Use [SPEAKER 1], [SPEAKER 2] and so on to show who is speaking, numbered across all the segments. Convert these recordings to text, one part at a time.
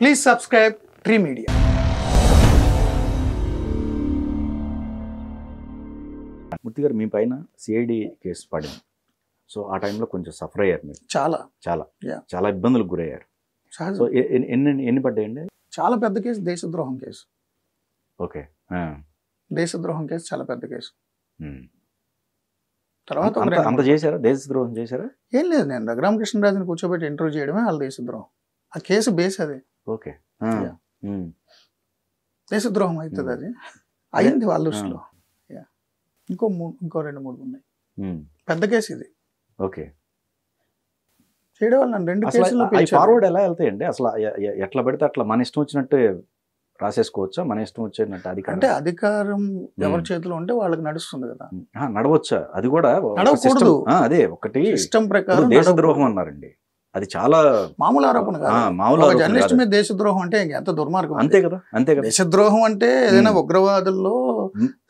[SPEAKER 1] Please subscribe tree media
[SPEAKER 2] Murthy గారు మీ పైన సిఐడి కేసు పడింది సో ఆ టైంలో కొంచెం సఫర్ అయ్యారు మీరు చాలా చాలా చాలా ఇబ్బందులకు గురయ్యారు సో ఎన్ని ఎన్ని- పడ్డాయండి చాలా పెద్ద కేసు దేశద్రోహం కేసు ఓకే
[SPEAKER 1] దేశద్రోహం కేసు చాలా పెద్ద కేసు
[SPEAKER 2] hmm. తర్వాత అంత చేశారా దేశద్రోహం చేశారా
[SPEAKER 1] ఏం లేదు నేను రఘురామకృష్ణరాజుని కూర్చోబెట్టి ఇంటర్వ్యూ చేయడమే వాళ్ళ దేశద్రోహం ఆ కేసు బేస్ అది ఓకే దేశద్రోహం అవుతుంది అది
[SPEAKER 2] అయింది వాళ్ళ దృష్టిలో
[SPEAKER 1] ఇంకో మూడు ఇంకో రెండు మూడు ఉన్నాయి పెద్ద కేసు ఇది ఓకే చేయడం రెండు ఫార్వర్డ్
[SPEAKER 2] ఎలా వెళ్తాయండి అసలు ఎట్లా పెడితే అట్లా మన ఇష్టం వచ్చినట్టు రాసేసుకోవచ్చా మన ఇష్టం వచ్చినట్టు అధికారం అంటే
[SPEAKER 1] అధికారం ఎవరి చేతిలో ఉంటే వాళ్ళకి నడుస్తుంది కదా
[SPEAKER 2] నడవచ్చా అది కూడా అదే ఒకటి ఇష్టం ప్రకారం దేశద్రోహం అన్నారండి అది చాలా మామూలు ఆరోపణ మామూలు జర్నలిస్ట్
[SPEAKER 1] మీద దేశద్రోహం అంటే ఎంత దుర్మార్గం అంతే
[SPEAKER 2] కదా అంతే కదా దేశద్రోహం అంటే ఏదైనా
[SPEAKER 1] ఉగ్రవాదుల్లో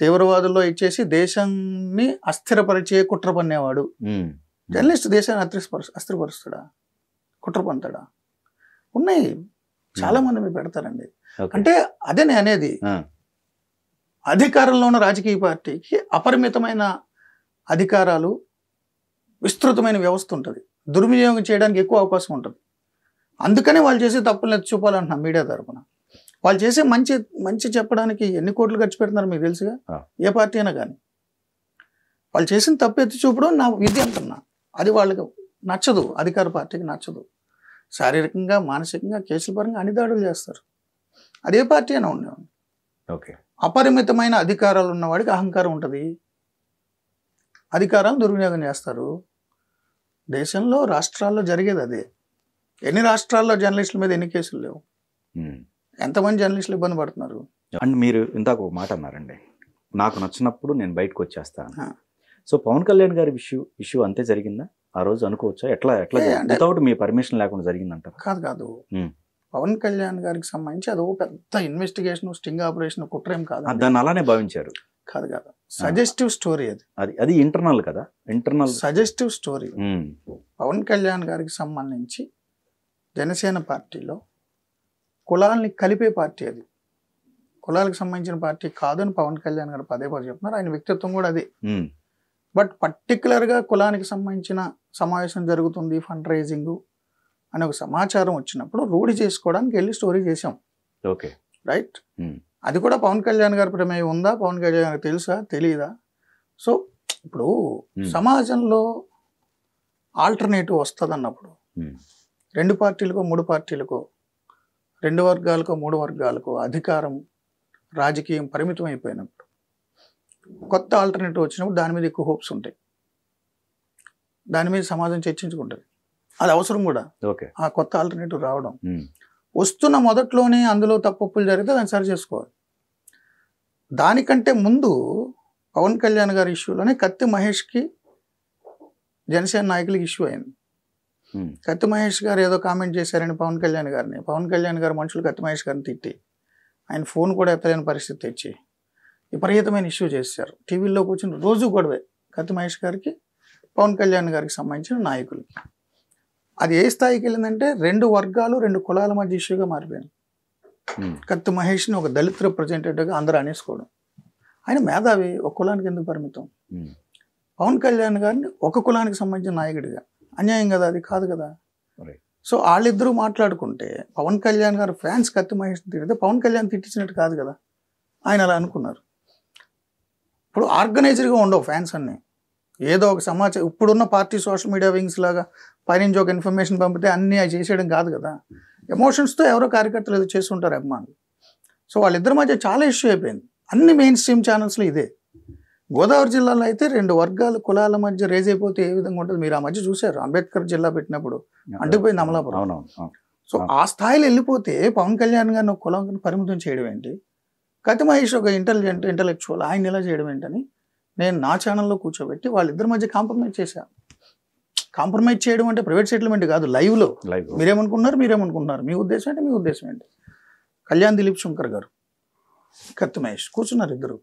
[SPEAKER 1] తీవ్రవాదుల్లో ఇచ్చేసి దేశాన్ని అస్థిరపరిచే కుట్ర పన్నేవాడు జర్నలిస్ట్ దేశాన్ని అస్థిరపరు అస్థిరపరుస్తాడా కుట్ర పంతాడా ఉన్నాయి చాలా మంది మీరు పెడతారండి అంటే అదే అనేది అధికారంలో ఉన్న రాజకీయ పార్టీకి అపరిమితమైన అధికారాలు విస్తృతమైన వ్యవస్థ ఉంటుంది దుర్వినియోగం చేయడానికి ఎక్కువ అవకాశం ఉంటుంది అందుకనే వాళ్ళు చేసే తప్పులు ఎత్తి చూపాలంటున్నా మీడియా తరఫున వాళ్ళు చేసే మంచి మంచి చెప్పడానికి ఎన్ని కోట్లు ఖర్చు పెడుతున్నారు మీకు తెలుసుగా ఏ పార్టీ అయినా కానీ వాళ్ళు చేసిన తప్పు ఎత్తి చూపడం నా విధి అంటున్నా అది వాళ్ళకి నచ్చదు అధికార పార్టీకి నచ్చదు శారీరకంగా మానసికంగా కేసుల పరంగా అన్ని దాడులు చేస్తారు అదే పార్టీ అయినా ఉండేవాడు ఓకే అపరిమితమైన అధికారాలు ఉన్నవాడికి అహంకారం ఉంటుంది అధికారాలు దుర్వినియోగం చేస్తారు దేశంలో రాష్ట్రాల్లో జరిగేది అదే ఎన్ని రాష్ట్రాల్లో జర్నలిస్టుల మీద ఎన్ని కేసులు లేవు ఎంతమంది జర్నలిస్టులు ఇబ్బంది పడుతున్నారు
[SPEAKER 2] అండ్ మీరు ఇందాక ఒక మాట అన్నారండి నాకు నచ్చినప్పుడు నేను బయటకు వచ్చేస్తాను సో పవన్ కళ్యాణ్ గారి ఇష్యూ ఇష్యూ అంతే జరిగిందా ఆ రోజు అనుకోవచ్చా ఎట్లా ఎట్లా వితౌట్ మీ పర్మిషన్ లేకుండా జరిగిందంటారు
[SPEAKER 1] కాదు కాదు పవన్ కళ్యాణ్ గారికి సంబంధించి అదో పెద్ద ఇన్వెస్టిగేషన్ స్టింగ్ ఆపరేషన్ కుట్రేం కాదు
[SPEAKER 2] దాన్ని అలానే భావించారు కాదు కాదు సజెస్టివ్ స్టోరీ అది అది అది ఇంటర్నల్ కదా internal suggestive story
[SPEAKER 1] Pawan Kalyan గారికి సంబంధించి జనసేన పార్టీలో కులాల్ని కలిపే పార్టీ అది కులాలకు సంబంధించిన పార్టీ కాదని పవన్ కళ్యాణ్ గారు పదే పదే చెప్తున్నారు ఆయన వ్యక్తిత్వం కూడా అదే hmm. బట్ పర్టికులర్గా కులానికి సంబంధించిన సమావేశం జరుగుతుంది ఫండ్ రైజింగ్ అనే ఒక సమాచారం వచ్చినప్పుడు రూఢి చేసుకోవడానికి వెళ్ళి స్టోరీ చేసాం ఓకే రైట్ hmm. అది కూడా పవన్ కళ్యాణ్ గారి ప్రమేయం ఉందా పవన్ కళ్యాణ్ గారికి తెలుసా తెలియదా సో ఇప్పుడు సమాజంలో ఆల్టర్నేటివ్ వస్తుంది అన్నప్పుడు రెండు పార్టీలకో మూడు పార్టీలకో రెండు వర్గాలకో మూడు వర్గాలకో అధికారం రాజకీయం పరిమితం అయిపోయినప్పుడు కొత్త ఆల్టర్నేటివ్ వచ్చినప్పుడు దాని మీద ఎక్కువ హోప్స్ ఉంటాయి దాని మీద సమాజం చర్చించుకుంటుంది అది అవసరం కూడా ఆ కొత్త ఆల్టర్నేటివ్ రావడం వస్తున్న మొదట్లోనే అందులో తప్పప్పులు జరిగితే దాన్ని సరి చేసుకోవాలి దానికంటే ముందు పవన్ కళ్యాణ్ గారి ఇష్యూలోనే కత్తి మహేష్కి జనసేన నాయకులకి ఇష్యూ అయింది కత్తి మహేష్ గారు ఏదో కామెంట్ చేశారని పవన్ కళ్యాణ్ గారిని పవన్ కళ్యాణ్ గారు మనుషులు కత్తి మహేష్ గారిని తిట్టి ఆయన ఫోన్ కూడా ఎత్తలేని పరిస్థితి తెచ్చి విపరీతమైన ఇష్యూ చేశారు టీవీల్లో కూర్చుని రోజు గొడవే కత్తి మహేష్ గారికి పవన్ కళ్యాణ్ గారికి సంబంధించిన నాయకులకి అది ఏ స్థాయికి వెళ్ళిందంటే రెండు వర్గాలు రెండు కులాల మధ్య ఇష్యూగా మారిపోయింది కత్తి మహేష్ని ఒక దళిత రిప్రజెంటేటివ్గా అందరూ అనేసుకోవడం ఆయన మేధావి ఒక కులానికి ఎందుకు పరిమితం పవన్ కళ్యాణ్ గారిని ఒక కులానికి సంబంధించిన నాయకుడిగా అన్యాయం కదా అది కాదు కదా సో వాళ్ళిద్దరూ మాట్లాడుకుంటే పవన్ కళ్యాణ్ గారు ఫ్యాన్స్ కత్తి మహేష్ని తిడితే పవన్ కళ్యాణ్ తిట్టించినట్టు కాదు కదా ఆయన అలా అనుకున్నారు ఇప్పుడు ఆర్గనైజర్గా ఉండవు ఫ్యాన్స్ అన్నీ ఏదో ఒక సమాచారం ఇప్పుడున్న పార్టీ సోషల్ మీడియా వింగ్స్ లాగా పైనుంచి ఒక ఇన్ఫర్మేషన్ పంపితే అన్నీ అవి చేసేయడం కాదు కదా ఎమోషన్స్తో ఎవరో కార్యకర్తలు ఏదో చేస్తుంటారు అభిమానులు సో వాళ్ళిద్దరి మధ్య చాలా ఇష్యూ అయిపోయింది అన్ని మెయిన్ స్ట్రీమ్ ఛానల్స్లో ఇదే గోదావరి జిల్లాలో అయితే రెండు వర్గాల కులాల మధ్య రేజ్ అయిపోతే ఏ విధంగా ఉంటుంది మీరు ఆ మధ్య చూశారు అంబేద్కర్ జిల్లా పెట్టినప్పుడు అంటిపోయింది అమలాపురం సో ఆ స్థాయిలో వెళ్ళిపోతే పవన్ కళ్యాణ్ గారిని కులం పరిమితం చేయడం ఏంటి కతి మహేష్ ఒక ఇంటెలిజెంట్ ఇంటలెక్చువల్ ఆయన ఇలా చేయడం ఏంటని నేను నా ఛానల్లో కూర్చోబెట్టి వాళ్ళిద్దరి మధ్య కాంప్రమైజ్ చేశాను కాంప్రమైజ్ చేయడం అంటే ప్రైవేట్ సెటిల్మెంట్ కాదు లైవ్లో మీరేమనుకున్నారు మీరేమనుకుంటున్నారు మీ ఉద్దేశం అంటే మీ ఉద్దేశం ఏంటి కళ్యాణ్ దిలీప్ శంకర్ గారు కత్తి మహేష్ కూర్చున్నారు ఇద్దరు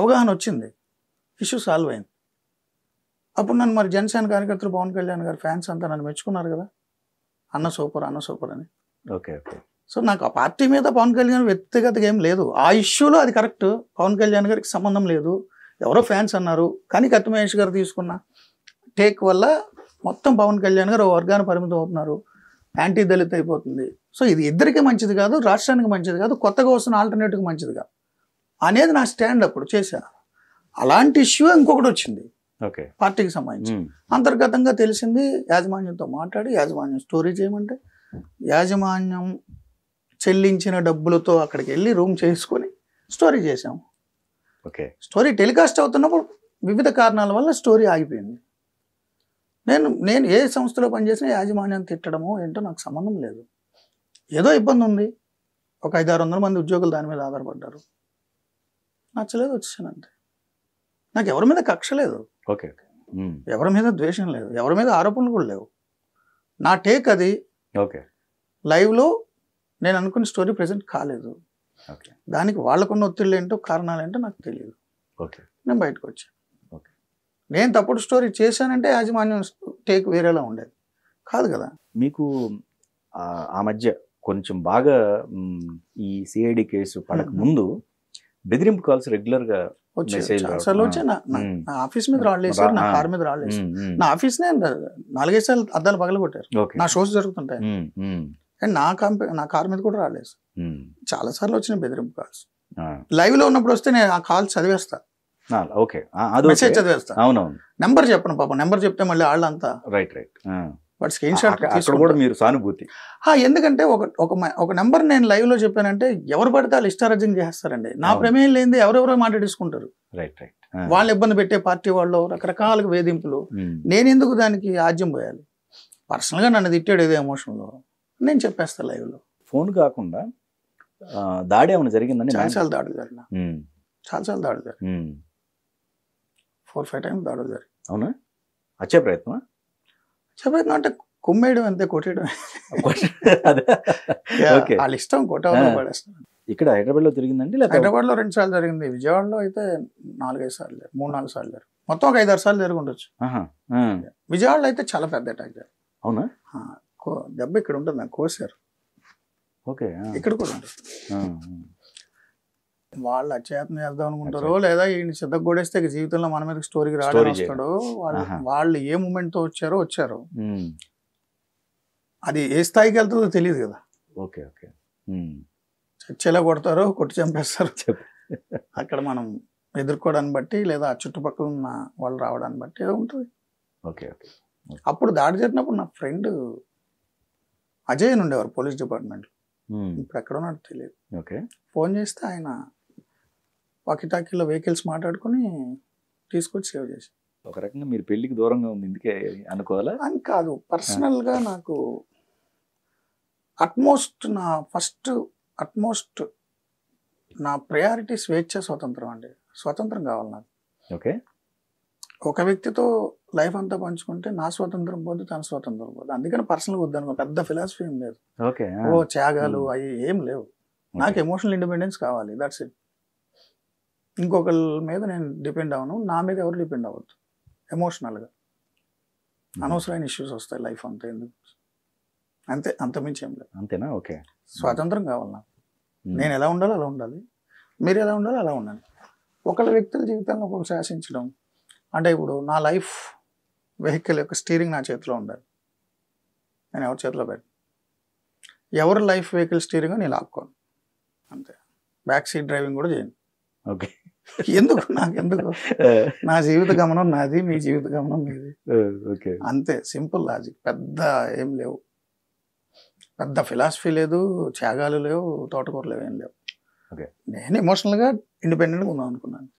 [SPEAKER 1] అవగాహన వచ్చింది ఇష్యూ సాల్వ్ అయింది అప్పుడు నన్ను మరి జనసేన కార్యకర్తలు పవన్ కళ్యాణ్ గారు ఫ్యాన్స్ అంతా నన్ను మెచ్చుకున్నారు కదా అన్న సూపర్ అన్న సూపర్ అని ఓకే ఓకే సో నాకు ఆ పార్టీ మీద పవన్ కళ్యాణ్ వ్యక్తిగతగా ఏం లేదు ఆ ఇష్యూలో అది కరెక్ట్ పవన్ కళ్యాణ్ గారికి సంబంధం లేదు ఎవరో ఫ్యాన్స్ అన్నారు కానీ కత్తి మహేష్ గారు తీసుకున్న టేక్ వల్ల మొత్తం పవన్ కళ్యాణ్ గారు వర్గాన్ని పరిమితం అవుతున్నారు యాంటీ దళిత్ అయిపోతుంది సో ఇది ఇద్దరికి మంచిది కాదు రాష్ట్రానికి మంచిది కాదు కొత్తగా వస్తున్న ఆల్టర్నేటివ్కి మంచిది కాదు అనేది నా స్టాండ్ అప్పుడు చేశా అలాంటి ఇష్యూ ఇంకొకటి వచ్చింది ఓకే పార్టీకి సంబంధించి అంతర్గతంగా తెలిసింది యాజమాన్యంతో మాట్లాడి యాజమాన్యం స్టోరీ చేయమంటే యాజమాన్యం చెల్లించిన డబ్బులతో అక్కడికి వెళ్ళి రూమ్ చేసుకొని స్టోరీ చేసాము ఓకే స్టోరీ టెలికాస్ట్ అవుతున్నప్పుడు వివిధ కారణాల వల్ల స్టోరీ ఆగిపోయింది నేను నేను ఏ సంస్థలో పనిచేసినా యాజమాన్యం తిట్టడమో ఏంటో నాకు సంబంధం లేదు ఏదో ఇబ్బంది ఉంది ఒక ఐదు ఆరు వందల మంది ఉద్యోగులు దాని మీద ఆధారపడ్డారు నచ్చలేదు వచ్చాను అంతే నాకు ఎవరి మీద కక్ష లేదు ఓకే ఎవరి మీద ద్వేషం లేదు ఎవరి మీద ఆరోపణలు కూడా లేవు నా టేక్ అది ఓకే లైవ్లో నేను అనుకున్న స్టోరీ ప్రజెంట్ కాలేదు దానికి వాళ్ళకున్న ఒత్తిళ్ళు ఏంటో కారణాలు ఏంటో నాకు తెలియదు నేను బయటకు వచ్చాను నేను తప్పుడు స్టోరీ చేశానంటే యాజమాన్యం టేక్ వేరేలా ఉండేది కాదు కదా మీకు
[SPEAKER 2] ఆ మధ్య కొంచెం బాగా ఈ సిఐడి కేసు పడక ముందు బెదిరింపు కాల్స్ రెగ్యులర్ గా అసలు వచ్చే నా
[SPEAKER 1] ఆఫీస్ మీద రాళ్ళు నా కార్ మీద రాలేదు నా ఆఫీస్ నే నాలుగైదు సార్లు అద్దాలు పగలగొట్టారు నా షోస్ జరుగుతుంటాయి అండ్ నా కంపెనీ నా కార్ మీద కూడా రాలేదు చాలాసార్లు వచ్చిన బెదిరింపు కాల్స్ లైవ్లో ఉన్నప్పుడు వస్తే నేను ఆ కాల్ చదివేస్తా
[SPEAKER 2] ఓకే మెసేజ్ చదివేస్తా అవునవును
[SPEAKER 1] నెంబర్ చెప్పను పాపం నెంబర్ చెప్తే మళ్ళీ వాళ్ళంతా రైట్ రైట్ వాడు స్క్రీన్ షాట్ కూడా
[SPEAKER 2] మీరు సానుభూతి
[SPEAKER 1] ఎందుకంటే ఒక ఒక ఒక నెంబర్ నేను లైవ్ లో చెప్పానంటే ఎవరు పడితే వాళ్ళు ఇష్టారాజ్యం చేస్తారండి నా ప్రమేయం లేని ఎవరెవరో మాట్లాడేసుకుంటారు
[SPEAKER 2] రైట్ రైట్ వాళ్ళు
[SPEAKER 1] ఇబ్బంది పెట్టే పార్టీ వాళ్ళు రకరకాల వేధింపులు hmm. నేను ఎందుకు దానికి ఆజ్యం పోయాలి పర్సనల్గా నన్ను తిట్టాడు ఏదో
[SPEAKER 2] ఎమోషన్లో నేను చెప్పేస్తాను లైవ్లో ఫోన్ కాకుండా దాడి ఏమైనా జరిగిందండి చాలాసార్లు దాడులు జరిగిన చాలాసార్లు దాడులు జరిగి ఫోర్ ఫైవ్ టైమ్స్ దాడులు జరిగి అవునా వచ్చే ప్రయత్నం
[SPEAKER 1] వచ్చే ప్రయత్నం అంటే కుమ్మేయడం అంతే కొట్టేయడం
[SPEAKER 2] వాళ్ళ ఇష్టం కొట్టడం పడేస్తాను ఇక్కడ హైదరాబాద్లో జరిగిందండి హైదరాబాద్లో రెండు
[SPEAKER 1] సార్లు జరిగింది విజయవాడలో అయితే నాలుగైదు సార్లు మూడు నాలుగు సార్లు జరిగింది మొత్తం ఒక ఐదారు సార్లు జరిగి ఉండొచ్చు విజయవాడలో అయితే చాలా పెద్ద అటాక్ జరిగింది
[SPEAKER 2] అవునా దెబ్బ ఇక్కడ
[SPEAKER 1] ఉంటుంది నాకు కోసారు
[SPEAKER 2] ఓకే ఇక్కడ కూడా ఉంటుంది
[SPEAKER 1] వాళ్ళు అచేతనం చేద్దాం అనుకుంటారో లేదా ఈయన సిద్ధకు కొడేస్తే జీవితంలో మన మీద స్టోరీకి రావడం వస్తాడు వాళ్ళు వాళ్ళు ఏ మూమెంట్తో వచ్చారో వచ్చారు అది ఏ స్థాయికి వెళ్తుందో తెలియదు కదా ఓకే ఓకే చచ్చేలా కొడతారో కొట్టి చంపేస్తారు అక్కడ మనం ఎదుర్కోవడాన్ని బట్టి లేదా ఆ చుట్టుపక్కల ఉన్న వాళ్ళు రావడాన్ని బట్టి ఏదో ఉంటుంది ఓకే ఓకే అప్పుడు దాడి జరిగినప్పుడు నా ఫ్రెండ్ అజయ్ ఉండేవారు పోలీస్ డిపార్ట్మెంట్ Hmm. ఇప్పుడు ఎక్కడ ఉన్నాడు తెలియదు ఓకే ఫోన్ చేస్తే ఆయన వాకిటాకీలో వెహికల్స్ మాట్లాడుకుని తీసుకొచ్చి సేవ్ చేసి
[SPEAKER 2] ఒక రకంగా మీరు పెళ్లికి దూరంగా ఉంది ఇందుకే అనుకోవాలా అని కాదు పర్సనల్గా నాకు
[SPEAKER 1] అట్మోస్ట్ నా ఫస్ట్ అట్మోస్ట్ నా ప్రయారిటీ స్వేచ్ఛ స్వతంత్రం అండి స్వతంత్రం కావాలి నాకు ఓకే ఒక వ్యక్తితో లైఫ్ అంతా పంచుకుంటే నా స్వాతంత్రం పోదు తన స్వాతంత్రం పోదు అందుకని పర్సనల్ వద్దనుకో పెద్ద ఫిలాసఫీ ఏం లేదు
[SPEAKER 2] ఓకే ఓ త్యాగాలు
[SPEAKER 1] అవి ఏం లేవు నాకు ఎమోషనల్ ఇండిపెండెన్స్ కావాలి దట్స్ ఇట్ ఇంకొకళ్ళ మీద నేను డిపెండ్ అవను నా మీద ఎవరు డిపెండ్ అవ్వద్దు ఎమోషనల్గా అనవసరమైన ఇష్యూస్ వస్తాయి లైఫ్ అంతా ఎందుకు అంతే మించి ఏం లేదు అంతేనా ఓకే స్వాతంత్రం కావాలి నాకు నేను ఎలా ఉండాలో అలా ఉండాలి మీరు ఎలా ఉండాలో అలా ఉండాలి ఒకళ్ళ వ్యక్తుల జీవితాన్ని ఒకరు శాసించడం అంటే ఇప్పుడు నా లైఫ్ వెహికల్ యొక్క స్టీరింగ్ నా చేతిలో ఉండాలి నేను ఎవరి చేతిలో పెట్ట ఎవరు లైఫ్ వెహికల్ స్టీరింగ్ నేను లాక్కోను అంతే బ్యాక్ సీట్ డ్రైవింగ్ కూడా చేయను ఓకే ఎందుకు నాకు ఎందుకు నా జీవిత గమనం నాది మీ జీవిత గమనం మీది ఓకే అంతే సింపుల్ లాజిక్ పెద్ద ఏం లేవు పెద్ద ఫిలాసఫీ లేదు త్యాగాలు లేవు తోటకూరలు ఏం లేవు నేను ఎమోషనల్గా ఇండిపెండెంట్గా ఉందాం అనుకున్నాను